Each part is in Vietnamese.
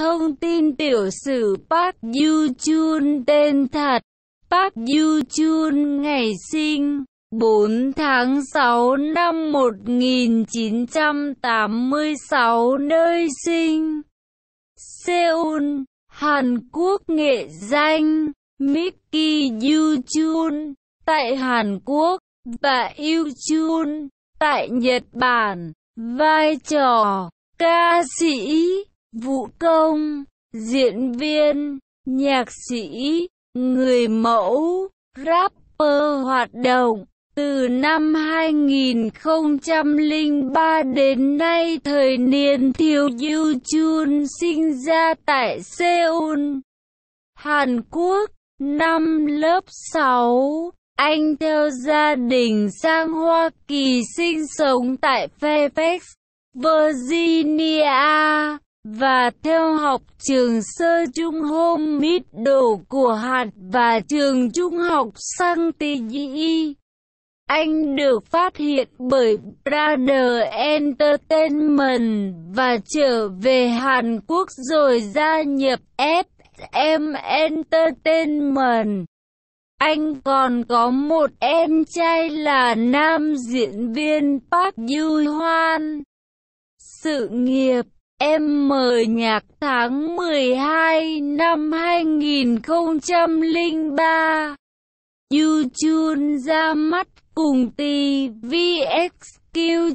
thông tin tiểu sử Park Yu Chun tên thật. Park Yu Chun ngày sinh 4 tháng 6 năm 1986 nơi sinh Seoul, Hàn Quốc nghệ danh Mickey Yu Chun tại Hàn Quốc và Yu Chun tại Nhật Bản vai trò ca sĩ vũ công, diễn viên, nhạc sĩ, người mẫu, rapper hoạt động. Từ năm 2003 đến nay thời niên thiếu Yu Chun sinh ra tại Seoul, Hàn Quốc, năm lớp 6. Anh theo gia đình sang Hoa Kỳ sinh sống tại Fairfax, Virginia và theo học trường sơ trung hôn mít đồ của hạt và trường trung học sang tì Anh được phát hiện bởi Brother Entertainment và trở về Hàn Quốc rồi gia nhập FM Entertainment. Anh còn có một em trai là nam diễn viên Park Yoo Hoan. Sự nghiệp Em mở nhạc tháng 12 năm 2003. YouTube ra mắt cùng TVXQ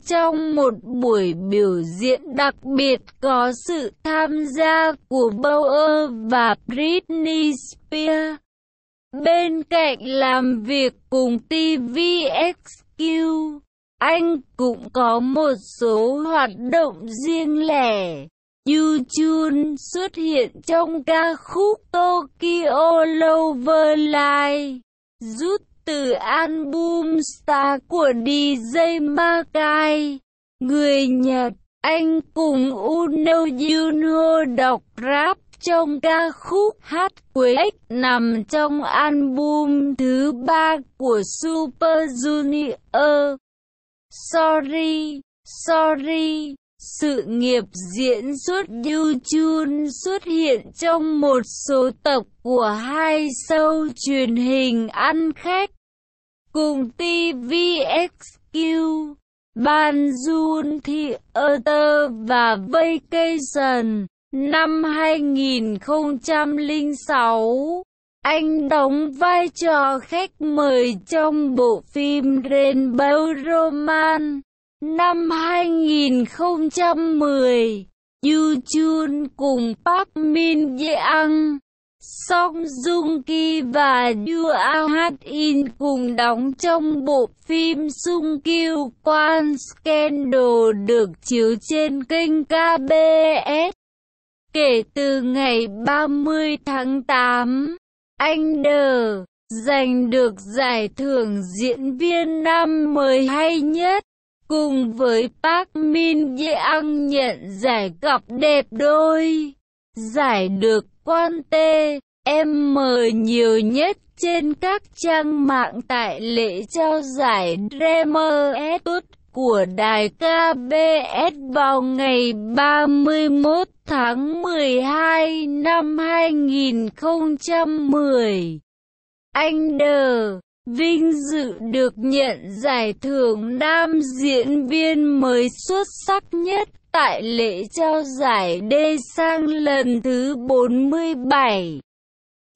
trong một buổi biểu diễn đặc biệt có sự tham gia của Bauer và Britney Spears. Bên cạnh làm việc cùng TVXQ, anh cũng có một số hoạt động riêng lẻ. Yu Chun xuất hiện trong ca khúc Tokyo Lover life rút từ album Star của DJ Makai. Người Nhật, anh cùng Uno Junho đọc rap trong ca khúc hát quế nằm trong album thứ ba của Super Junior. Sorry, sorry, sự nghiệp diễn xuất Yoon xuất hiện trong một số tập của hai show truyền hình ăn khách cùng TVXQ, Ban Jun Theater và Vacation năm 2006. Anh đóng vai trò khách mời trong bộ phim Rainbow Roman năm 2010. Yu Chun cùng Park Min Jae Yeang, Song Joong Ki và Yu Ah In cùng đóng trong bộ phim Sung Kyu Quan Scandal được chiếu trên kênh KBS kể từ ngày 30 tháng 8. Anh Đờ, giành được giải thưởng diễn viên năm mới hay nhất, cùng với Park Min Yeang nhận giải cặp đẹp đôi. Giải được quan tê, em mời nhiều nhất trên các trang mạng tại lễ trao giải Dreamer Etude của đài KBS vào ngày 31 tháng 12 năm 2010. Anh Đờ vinh dự được nhận giải thưởng nam diễn viên mới xuất sắc nhất tại lễ trao giải D sang lần thứ 47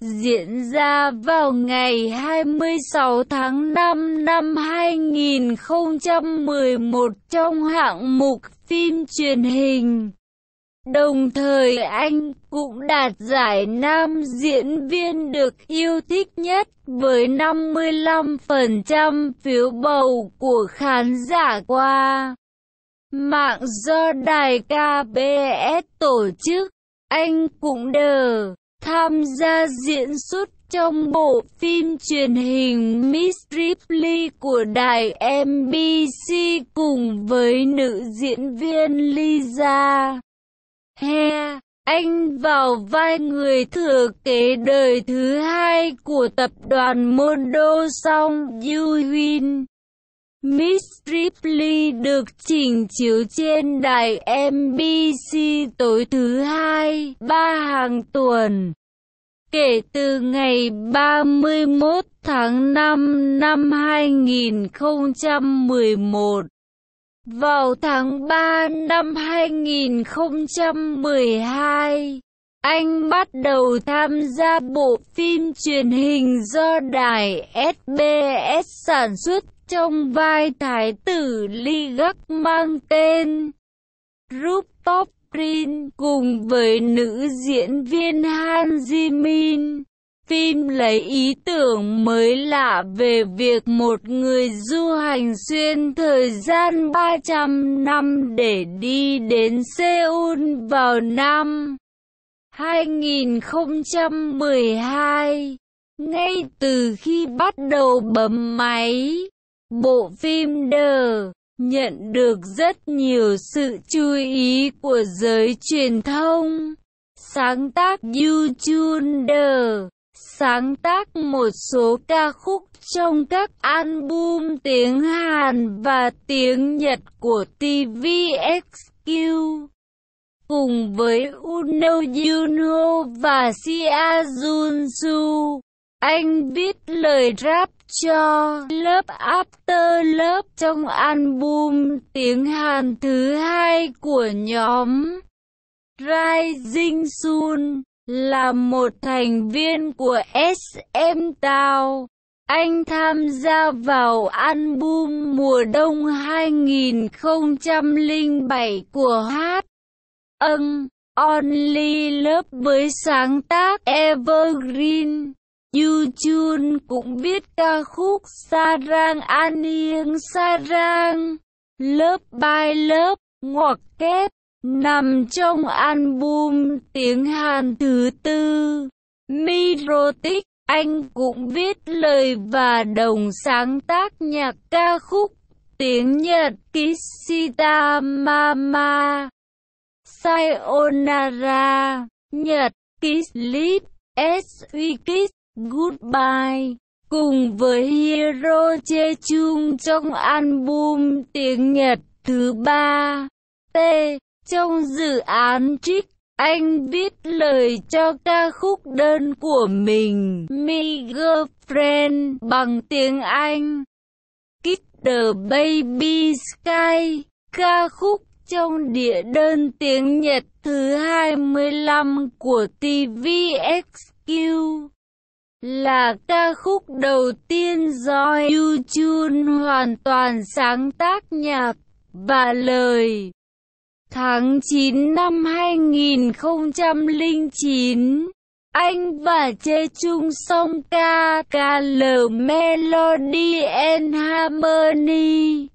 diễn ra vào ngày 26 tháng 5 năm 2011 trong hạng mục phim truyền hình. Đồng thời anh cũng đạt giải nam diễn viên được yêu thích nhất với 55% phiếu bầu của khán giả qua mạng do đài KBS tổ chức. Anh cũng đờ tham gia diễn xuất trong bộ phim truyền hình Miss Ripley của đài MBC cùng với nữ diễn viên Lisa He. Anh vào vai người thừa kế đời thứ hai của tập đoàn Mondo Song Yuhin. Miss Ripley được trình chiếu trên đài MBC tối thứ hai, ba hàng tuần. Kể từ ngày 31 tháng 5 năm 2011, vào tháng 3 năm 2012, anh bắt đầu tham gia bộ phim truyền hình do đài SBS sản xuất trong vai thái tử Ly Gắc mang tên Rooftop Prin cùng với nữ diễn viên Han Ji Min. Phim lấy ý tưởng mới lạ về việc một người du hành xuyên thời gian 300 năm để đi đến Seoul vào năm 2012 Ngay từ khi bắt đầu bấm máy, bộ phim The nhận được rất nhiều sự chú ý của giới truyền thông. Sáng tác YouTube The sáng tác một số ca khúc trong các album tiếng Hàn và tiếng Nhật của TVXQ cùng với Uno Juno và Sia Junsu. Anh viết lời rap cho lớp After lớp trong album tiếng Hàn thứ hai của nhóm Rising Sun là một thành viên của SM Tao. Anh tham gia vào album mùa đông 2007 của hát ân, Only lớp với sáng tác Evergreen. Yuchun cũng viết ca khúc Sarang Anieng Sarang, lớp by lớp ngoặc kép, nằm trong album tiếng Hàn thứ tư. Mirotic, anh cũng viết lời và đồng sáng tác nhạc ca khúc tiếng Nhật Kishida Mama. Sayonara, Nhật, Kiss Lip, SUI Kiss, Goodbye. Cùng với Hero Che Chung trong album tiếng Nhật thứ ba. T. Trong dự án Trích anh viết lời cho ca khúc đơn của mình, My Girlfriend, bằng tiếng Anh. Kick the Baby Sky, ca khúc trong địa đơn tiếng Nhật thứ 25 của TVXQ là ca khúc đầu tiên do Yu Chun hoàn toàn sáng tác nhạc và lời. Tháng 9 năm 2009, anh và Chê chung song ca KL Melody and Harmony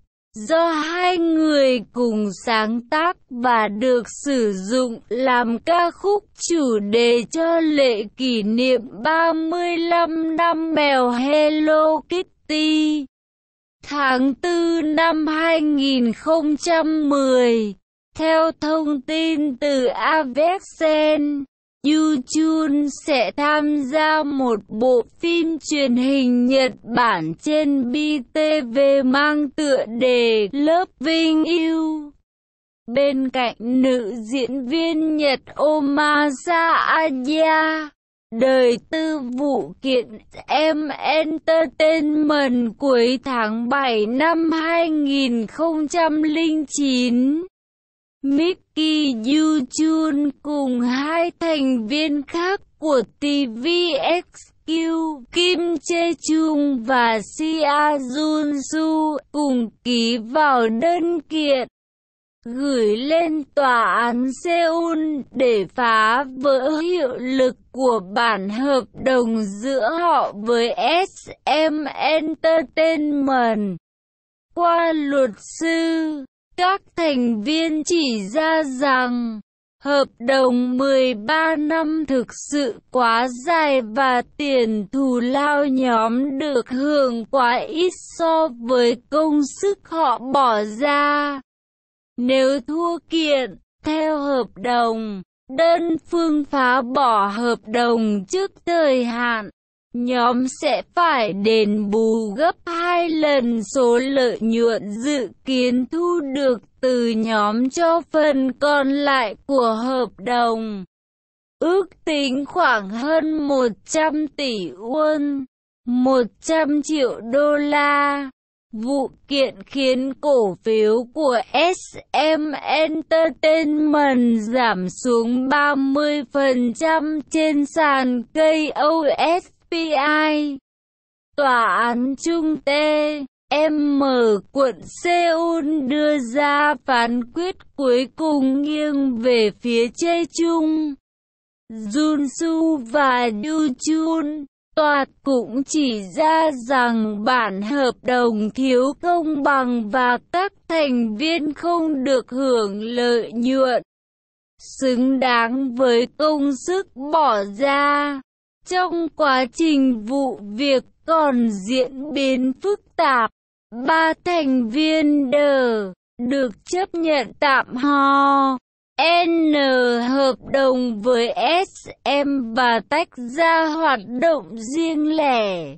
do hai người cùng sáng tác và được sử dụng làm ca khúc chủ đề cho lễ kỷ niệm 35 năm mèo Hello Kitty. Tháng 4 năm 2010, theo thông tin từ Avexen, Yoo Chun sẽ tham gia một bộ phim truyền hình Nhật Bản trên BTV mang tựa đề Lớp Vinh Yêu. Bên cạnh nữ diễn viên Nhật Omasa Aya, đời tư vụ kiện M Entertainment cuối tháng 7 năm 2009. Mickey yu cùng hai thành viên khác của TVXQ Kim Jae-chung và Sia Jun-su cùng ký vào đơn kiện gửi lên tòa án Seoul để phá vỡ hiệu lực của bản hợp đồng giữa họ với SM Entertainment. Qua luật sư các thành viên chỉ ra rằng, hợp đồng 13 năm thực sự quá dài và tiền thù lao nhóm được hưởng quá ít so với công sức họ bỏ ra. Nếu thua kiện, theo hợp đồng, đơn phương phá bỏ hợp đồng trước thời hạn nhóm sẽ phải đền bù gấp hai lần số lợi nhuận dự kiến thu được từ nhóm cho phần còn lại của hợp đồng. Ước tính khoảng hơn 100 tỷ won, 100 triệu đô la. Vụ kiện khiến cổ phiếu của SM Entertainment giảm xuống 30% trên sàn KOS FBI. Tòa án Trung Tê, M quận Seoul đưa ra phán quyết cuối cùng nghiêng về phía Chê Trung. Jun Su và Du Chun, tòa cũng chỉ ra rằng bản hợp đồng thiếu công bằng và các thành viên không được hưởng lợi nhuận xứng đáng với công sức bỏ ra. Trong quá trình vụ việc còn diễn biến phức tạp, ba thành viên đờ được chấp nhận tạm ho. N hợp đồng với SM và tách ra hoạt động riêng lẻ.